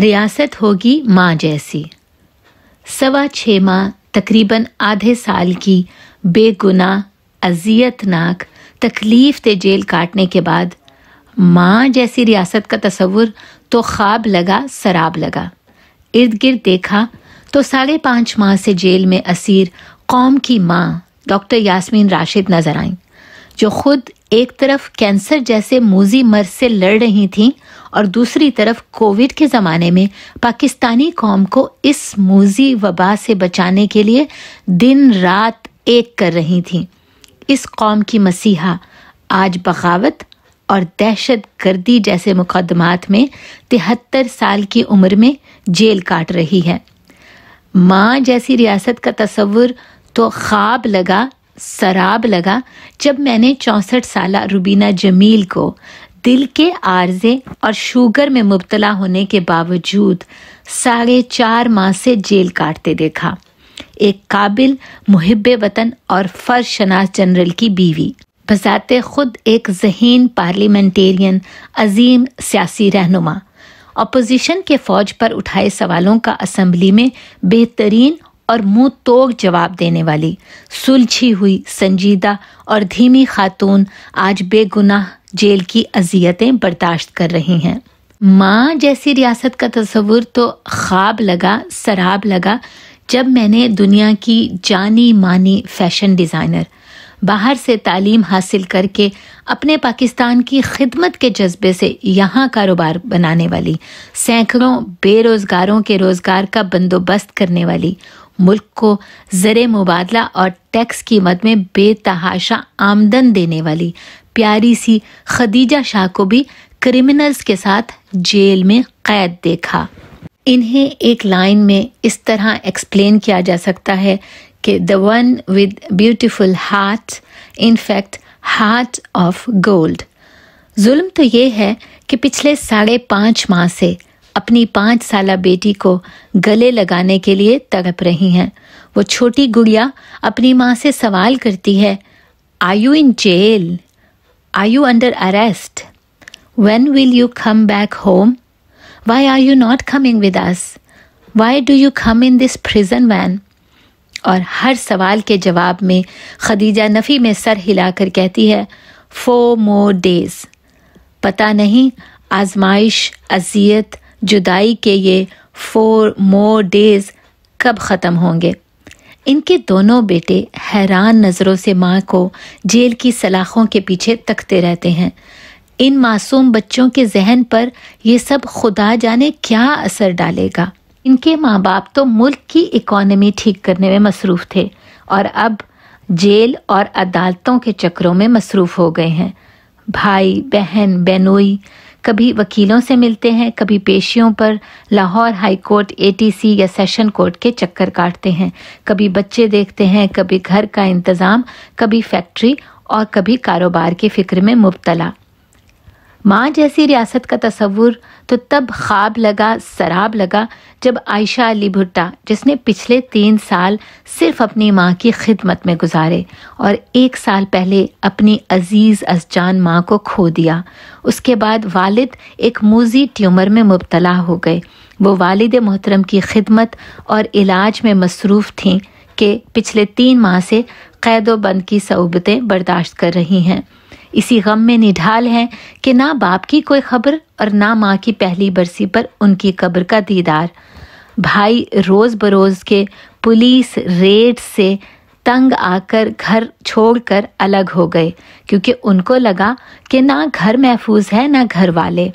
रियासत होगी माँ जैसी सवा छः माह तकरीबन आधे साल की बेगुनाह अजियतनाक तकलीफ से जेल काटने के बाद माँ जैसी रियासत का तस्वुर तो ख्वाब लगा शराब लगा इर्द गिर्द देखा तो साढ़े पाँच माह से जेल में असीर कौम की माँ डॉक्टर यास्मीन राशिद नजर आईं जो खुद एक तरफ कैंसर जैसे मोजी मर्ज से लड़ रही थीं और दूसरी तरफ कोविड के ज़माने में पाकिस्तानी कौम को इस मोजी वबा से बचाने के लिए दिन रात एक कर रही थीं इस कौम की मसीहा आज बगावत और दहशत गर्दी जैसे मुकदमात में तिहत्तर साल की उम्र में जेल काट रही है माँ जैसी रियासत का तस्वुर तो ख्वाब लगा सराब लगा जब मैंने चौंसठ साल रुबीना जमील को दिल के आर्जे और शुगर में मुबतला होने के बावजूद साढ़े चार माह से जेल काटते देखा एक काबिल मुहब वतन और फर्शनास जनरल की बीवी बजाते खुद एक जहीन पार्लियामेंटेरियन अजीम सियासी रहनुमा अपोजिशन के फौज पर उठाए सवालों का असम्बली में बेहतरीन और मुंह तोक जवाब देने वाली सुलझी हुई संजीदा और धीमी खातून आज बेगुनाह जेल की अजियतें बर्दाश्त कर रही हैं माँ जैसी रियासत का तस्वुर तो ख्वाब लगा शराब लगा जब मैंने दुनिया की जानी मानी फैशन डिज़ाइनर बाहर से तालीम हासिल करके अपने पाकिस्तान की खिदमत के जज्बे से यहाँ कारोबार बनाने वाली सैकड़ों बेरोज़गारों के रोज़गार का बंदोबस्त करने वाली मुल्क को ज़र मुबादला और टैक्स कीमत में बेतहाशा आमदन देने वाली प्यारी सी खदीजा शाह को भी क्रिमिनल्स के साथ जेल में कैद देखा इन्हें एक लाइन में इस तरह एक्सप्लेन किया जा सकता है कि the one with beautiful heart in fact heart of gold जुल्म तो ये है कि पिछले साढ़े पाँच माह से अपनी पांच साल बेटी को गले लगाने के लिए तड़प रही हैं वो छोटी गुड़िया अपनी माँ से सवाल करती है are you in jail are you under arrest when will you come back home why are you not coming with us why do you come in this prison van और हर सवाल के जवाब में खदीजा नफ़ी में सर हिलाकर कहती है फोर मोर डेज पता नहीं आजमाइश अजियत जुदाई के ये फोर मोर डेज कब ख़त्म होंगे इनके दोनों बेटे हैरान नज़रों से माँ को जेल की सलाखों के पीछे तकते रहते हैं इन मासूम बच्चों के जहन पर यह सब खुदा जाने क्या असर डालेगा इनके माँ बाप तो मुल्क की इकोनमी ठीक करने में मसरूफ़ थे और अब जेल और अदालतों के चक्रों में मसरूफ़ हो गए हैं भाई बहन बहनोई कभी वकीलों से मिलते हैं कभी पेशियों पर लाहौर हाई कोर्ट एटीसी या सेशन कोर्ट के चक्कर काटते हैं कभी बच्चे देखते हैं कभी घर का इंतज़ाम कभी फैक्ट्री और कभी कारोबार के फिक्र में मुबतला माँ जैसी रियासत का तस्वूर तो तब ख्वाब लगा शराब लगा जब आयशा अली भुट्टा जिसने पिछले तीन साल सिर्फ अपनी माँ की खिदमत में गुजारे और एक साल पहले अपनी अजीज़ अजान माँ को खो दिया उसके बाद वालिद एक मूजी ट्यूमर में मुबतला हो गए वो वालिद मोहतरम की खिदमत और इलाज में मसरूफ़ थी कि पिछले तीन माह से कैदोबंद की सहूबतें बर्दाश्त कर रही हैं इसी गम में निढाल हैं कि ना बाप की कोई खबर और ना माँ की पहली बरसी पर उनकी कब्र का दीदार भाई रोज़ बरोज़ के पुलिस रेड से तंग आकर घर छोड़कर अलग हो गए क्योंकि उनको लगा कि ना घर महफूज है ना घर वाले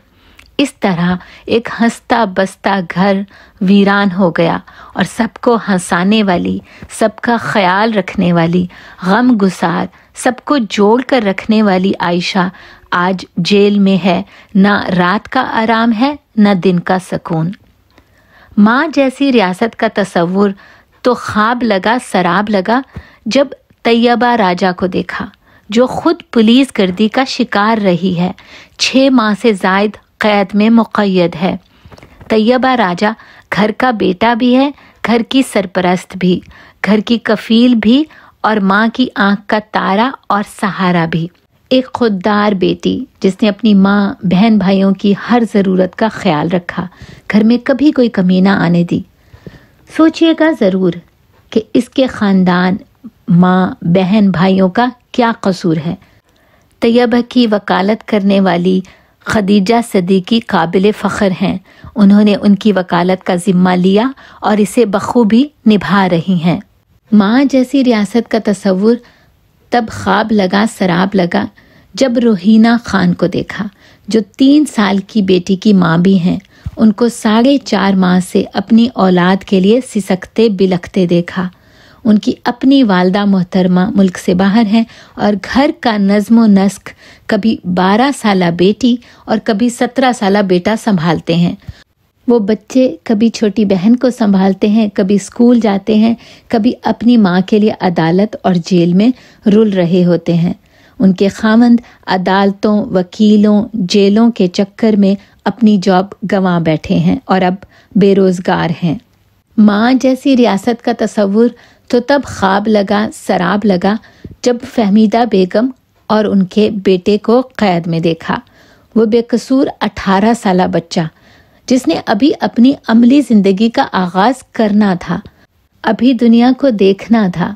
इस तरह एक हंसता बसता घर वीरान हो गया और सबको हंसाने वाली सबका ख्याल रखने वाली गम गुसार सबको जोड़ कर रखने वाली आयशा आज जेल में है ना रात का आराम है ना दिन का सुकून माँ जैसी रियासत का तस्वुर तो ख्वाब लगा शराब लगा जब तैयबा राजा को देखा जो खुद पुलिस गर्दी का शिकार रही है छः माह से जायद कैद में मुकैद है तैयबा राजा घर का बेटा भी है घर की सरपरस्त भी घर की कफील भी और माँ की आंख का तारा और सहारा भी एक खुददार बेटी जिसने अपनी माँ बहन भाइयों की हर ज़रूरत का ख्याल रखा घर में कभी कोई कमी ना आने दी सोचिएगा ज़रूर कि इसके ख़ानदान माँ बहन भाइयों का क्या कसूर है तैयबा की वकालत करने वाली खदीजा सदीकी काबिल फ़ख्र हैं उन्होंने उनकी वकालत का ज़िम्मा लिया और इसे बखूबी निभा रही हैं माँ जैसी रियासत का तस्वुर तब ख्वाब लगा शराब लगा जब रोहिना खान को देखा जो तीन साल की बेटी की माँ भी हैं उनको साढ़े चार माह से अपनी औलाद के लिए सिसकते बिलखते देखा उनकी अपनी वालदा मोहतरमा मुल्क से बाहर हैं और घर का नज्म नस्क कभी बारह साल बेटी और कभी सत्रह साल बेटा संभालते हैं वो बच्चे कभी छोटी बहन को संभालते हैं कभी स्कूल जाते हैं कभी अपनी माँ के लिए अदालत और जेल में रुल रहे होते हैं उनके खामंद अदालतों वकीलों जेलों के चक्कर में अपनी जॉब गंवा बैठे हैं और अब बेरोज़गार हैं माँ जैसी रियासत का तस्वुर तो तब ख्वाब लगा शराब लगा जब फहमीदा बेगम और उनके बेटे को कैद में देखा वो बेकसूर अठारह साल बच्चा जिसने अभी अपनी अमली जिंदगी का आगाज करना था अभी दुनिया को देखना था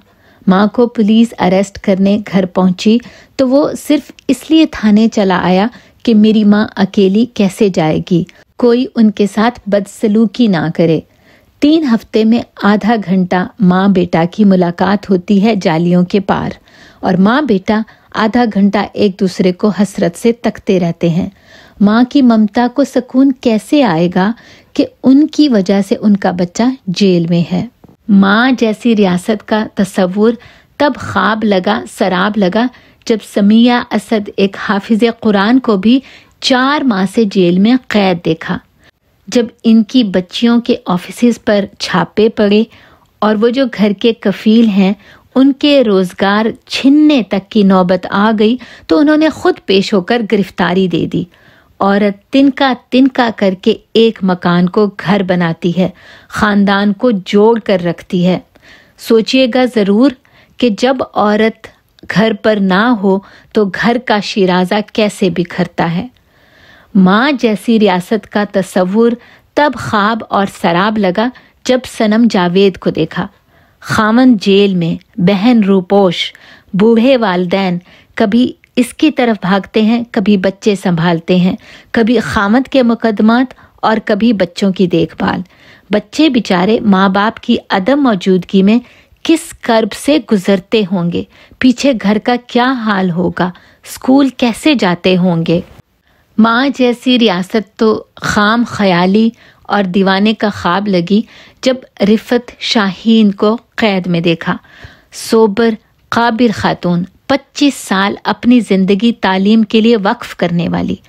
माँ को पुलिस अरेस्ट करने घर पहुंची तो वो सिर्फ इसलिए थाने चला आया कि मेरी माँ अकेली कैसे जाएगी कोई उनके साथ बदसलूकी ना करे तीन हफ्ते में आधा घंटा माँ बेटा की मुलाकात होती है जालियों के पार और माँ बेटा आधा घंटा एक दूसरे को हसरत से तकते रहते हैं माँ की ममता को सुकून कैसे आएगा कि उनकी वजह से उनका बच्चा जेल में है माँ जैसी रियासत का तस्वूर तब ख्वाब लगा शराब लगा जब समिया असद एक हाफिज कुरान को भी चार माह से जेल में कैद देखा जब इनकी बच्चियों के ऑफिस पर छापे पड़े और वो जो घर के कफील हैं उनके रोजगार छिनने तक की नौबत आ गई तो उन्होंने खुद पेश होकर गिरफ्तारी दे दी औरत तिनका तिनका करके एक मकान को घर बनाती है खानदान को जोड़ कर रखती है सोचिएगा ज़रूर कि जब औरत घर पर ना हो तो घर का शिराजा कैसे बिखरता है माँ जैसी रियासत का तस्वुर तब ख्वाब और शराब लगा जब सनम जावेद को देखा खामन जेल में बहन रूपोश बूढ़े वालदेन कभी इसकी तरफ भागते हैं कभी बच्चे संभालते हैं कभी खामद के मुकदमात और कभी बच्चों की देखभाल बच्चे बेचारे माँ बाप की अदम मौजूदगी में किस कर्ब से गुजरते होंगे पीछे घर का क्या हाल होगा स्कूल कैसे जाते होंगे माँ जैसी रियासत तो खाम ख्याली और दीवाने का ख्वाब लगी जब रिफत शाहीन को कैद में देखा सोबर काबिर खातून 25 साल अपनी ज़िंदगी तालीम के लिए वक्फ करने वाली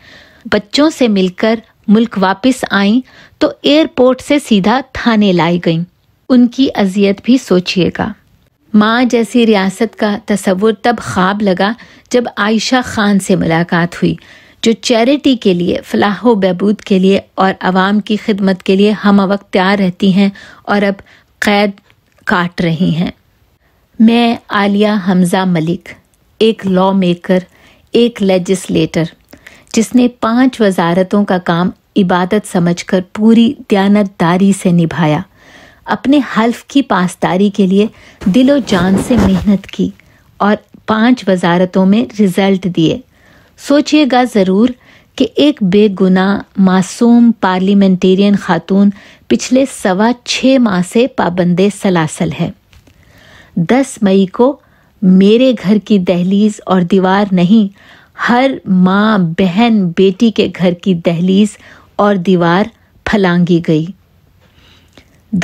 बच्चों से मिलकर मुल्क वापस आई तो एयरपोर्ट से सीधा थाने लाई गईं उनकी अजियत भी सोचिएगा माँ जैसी रियासत का तस्वुर तब ख्वाब लगा जब आयशा खान से मुलाकात हुई जो चैरिटी के लिए फलाह बहबूद के लिए और आवाम की खिदमत के लिए हम वक्त तैयार रहती हैं और अब कैद काट रही हैं मैं आलिया हमज़ा मलिक एक लॉ मेकर एक लेजिस्लेटर जिसने पांच वजारतों का काम इबादत समझकर पूरी दयानतदारी से निभाया अपने हल्फ की पासदारी के लिए दिलो जान से मेहनत की और पांच वजारतों में रिजल्ट दिए सोचिएगा ज़रूर कि एक बेगुना मासूम पार्लियामेंटेरियन खातून पिछले सवा छः माह से पाबंद सलासल है दस मई को मेरे घर की दहलीज और दीवार नहीं हर माँ बहन बेटी के घर की दहलीज और दीवार फलांगी गई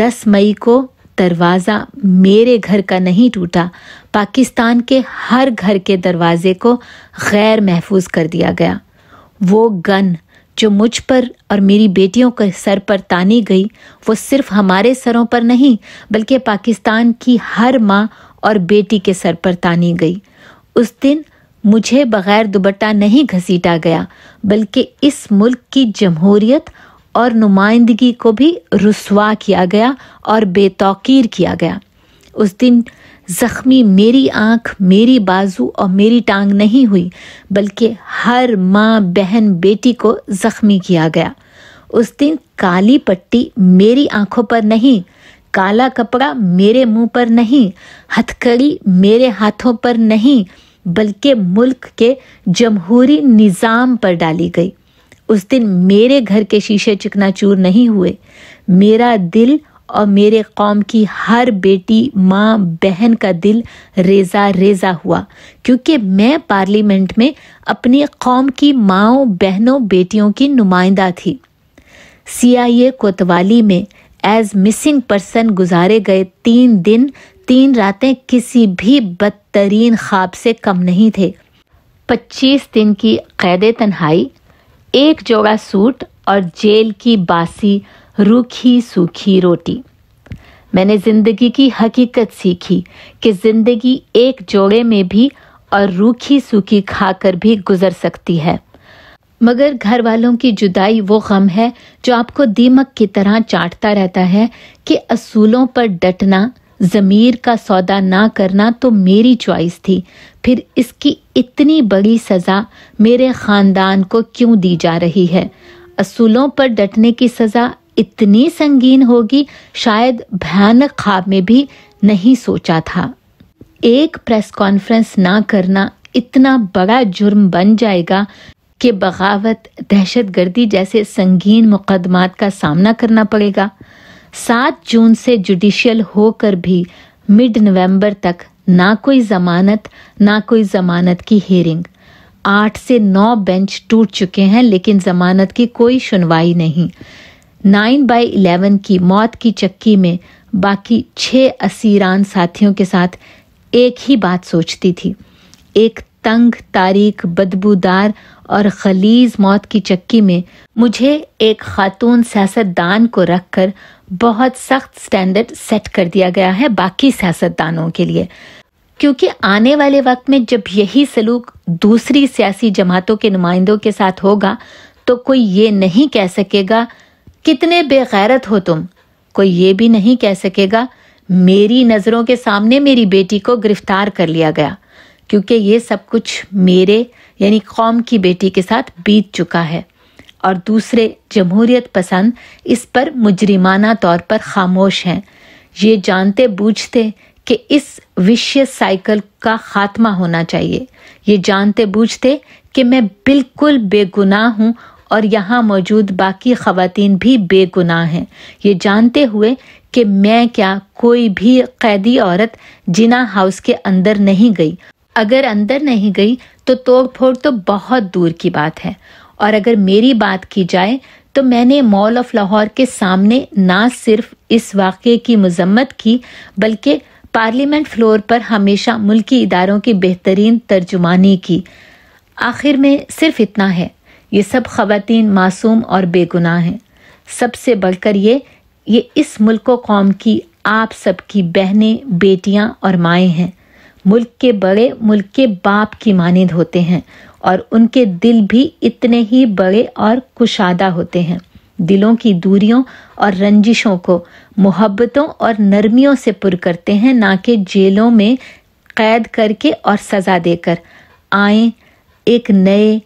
दस मई को दरवाज़ा मेरे घर का नहीं टूटा पाकिस्तान के हर घर के दरवाज़े को गैर महफूज कर दिया गया वो गन जो मुझ पर और मेरी बेटियों के सर पर तानी गई वो सिर्फ हमारे सरों पर नहीं बल्कि पाकिस्तान की हर माँ और बेटी के सर पर तानी गई उस दिन मुझे बगैर दुबट्टा नहीं घसीटा गया बल्कि इस मुल्क की जमहूरियत और नुमाइंदगी को भी रसवा किया गया और बेतौकीर किया गया उस दिन जख्मी मेरी आंख मेरी बाजू और मेरी टांग नहीं हुई बल्कि हर माँ बहन बेटी को जख्मी किया गया उस दिन काली पट्टी मेरी आंखों पर नहीं काला कपड़ा मेरे मुंह पर नहीं हथकड़ी मेरे हाथों पर नहीं बल्कि मुल्क के जमहूरी निज़ाम पर डाली गई उस दिन मेरे घर के शीशे चिकनाचूर नहीं हुए मेरा दिल और मेरे कौम की हर बेटी माँ बहन का दिल रेजा रेजा हुआ क्योंकि मैं पार्लियामेंट में अपनी कौम की माओ बहनों बेटियों की नुमाइंदा थी सीआईए कोतवाली में एज मिसिंग पर्सन गुजारे गए तीन दिन तीन रातें किसी भी बदतरीन ख्वाब से कम नहीं थे 25 दिन की कैद तन्हाई एक जोड़ा सूट और जेल की बासी रूखी सूखी रोटी मैंने जिंदगी की हकीकत सीखी कि जिंदगी एक जोड़े में भी और रूखी सूखी खाकर भी गुजर सकती है मगर घर वालों की जुदाई वो गम है जो आपको दीमक की तरह चाटता रहता है कि असूलों पर डटना ज़मीर का सौदा ना करना तो मेरी चॉइस थी फिर इसकी इतनी बड़ी सज़ा मेरे ख़ानदान को क्यों दी जा रही है असूलों पर डटने की सज़ा इतनी संगीन होगी शायद भयानक ख्वाब में भी नहीं सोचा था एक प्रेस कॉन्फ्रेंस ना करना इतना बड़ा जुर्म बन जाएगा कि बगावत दहशत गर्दी जैसे संगीन मुकदमात का सामना करना पड़ेगा सात जून से जुडिशियल होकर भी मिड नवंबर तक ना कोई जमानत ना कोई जमानत की हियरिंग आठ से नौ बेंच टूट चुके हैं लेकिन जमानत की कोई सुनवाई नहीं नाइन बाई इलेवन की मौत की चक्की में बाकी छः असीरान साथियों के साथ एक ही बात सोचती थी एक तंग तारीख बदबूदार और खलीज मौत की चक्की में मुझे एक खातून सियासतदान को रखकर बहुत सख्त स्टैंडर्ड सेट कर दिया गया है बाकी सियासतदानों के लिए क्योंकि आने वाले वक्त में जब यही सलूक दूसरी सियासी जमातों के नुमाइंदों के साथ होगा तो कोई ये नहीं कह सकेगा कितने बेगैरत हो तुम कोई ये भी नहीं कह सकेगा मेरी नज़रों के सामने मेरी बेटी को गिरफ्तार कर लिया गया क्योंकि ये सब कुछ मेरे यानी कौम की बेटी के साथ बीत चुका है और दूसरे जमहूरियत पसंद इस पर मुजरिमाना तौर पर खामोश हैं ये जानते बूझते कि इस विशेष साइकिल का खात्मा होना चाहिए ये जानते बूझते कि मैं बिल्कुल बेगुनाह हूँ और यहाँ मौजूद बाकी खातन भी बेगुनाह हैं ये जानते हुए कि मैं क्या कोई भी कैदी औरत जिना हाउस के अंदर नहीं गई अगर अंदर नहीं गई तो तोड़ फोड़ तो बहुत दूर की बात है और अगर मेरी बात की जाए तो मैंने मॉल ऑफ लाहौर के सामने ना सिर्फ इस वाक़े की मजम्मत की बल्कि पार्लियामेंट फ्लोर पर हमेशा मुल्की इदारों की बेहतरीन तर्जुमानी की आखिर में सिर्फ इतना है ये सब खवतिन मासूम और बेगुनाह हैं सबसे बढ़कर ये ये इस मुल्क कौम की आप सबकी बहनें बेटियां और माएँ हैं मुल्क के बड़े मुल्क के बाप की मानद होते हैं और उनके दिल भी इतने ही बड़े और कुशादा होते हैं दिलों की दूरियों और रंजिशों को मोहब्बतों और नरमियों से पुर करते हैं ना कि जेलों में कैद करके और सज़ा देकर आए एक नए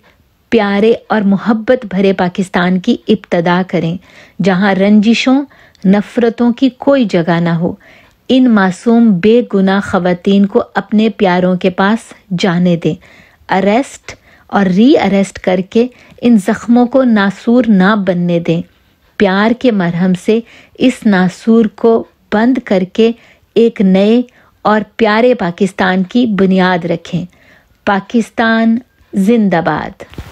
प्यारे और मोहब्बत भरे पाकिस्तान की इब्तदा करें जहां रंजिशों नफ़रतों की कोई जगह ना हो इन मासूम बेगुनाह खवतीन को अपने प्यारों के पास जाने दें अरेस्ट और री अरेस्ट करके इन ज़ख्मों को नासूर ना बनने दें प्यार के मरहम से इस नासूर को बंद करके एक नए और प्यारे पाकिस्तान की बुनियाद रखें पाकिस्तान जिंदाबाद